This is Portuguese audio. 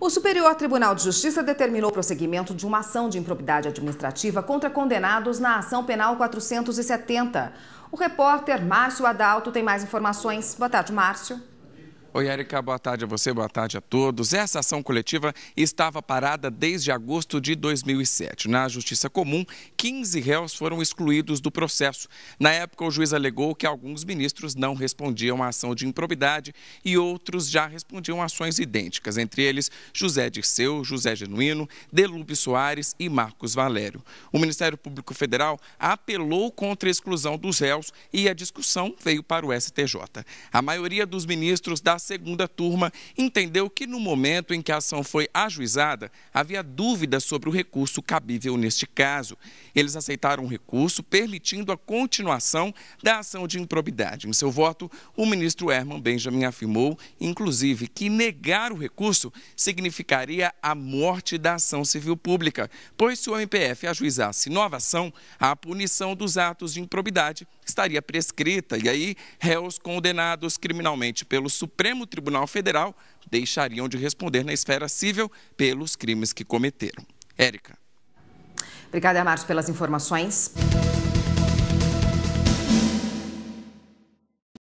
O Superior Tribunal de Justiça determinou o prosseguimento de uma ação de improbidade administrativa contra condenados na ação penal 470. O repórter Márcio Adalto tem mais informações. Boa tarde, Márcio. Oi, Erika, boa tarde a você, boa tarde a todos. Essa ação coletiva estava parada desde agosto de 2007. Na Justiça Comum, 15 réus foram excluídos do processo. Na época, o juiz alegou que alguns ministros não respondiam à ação de improbidade e outros já respondiam a ações idênticas, entre eles José Dirceu, José Genuíno, Delube Soares e Marcos Valério. O Ministério Público Federal apelou contra a exclusão dos réus e a discussão veio para o STJ. A maioria dos ministros da segunda turma entendeu que, no momento em que a ação foi ajuizada, havia dúvidas sobre o recurso cabível neste caso. Eles aceitaram o recurso, permitindo a continuação da ação de improbidade. Em seu voto, o ministro Herman Benjamin afirmou, inclusive, que negar o recurso significaria a morte da ação civil pública, pois se o MPF ajuizasse nova ação, a punição dos atos de improbidade estaria prescrita e aí réus condenados criminalmente pelo Supremo Supremo Tribunal Federal deixariam de responder na esfera civil pelos crimes que cometeram. Érica. Obrigada, Márcio, pelas informações.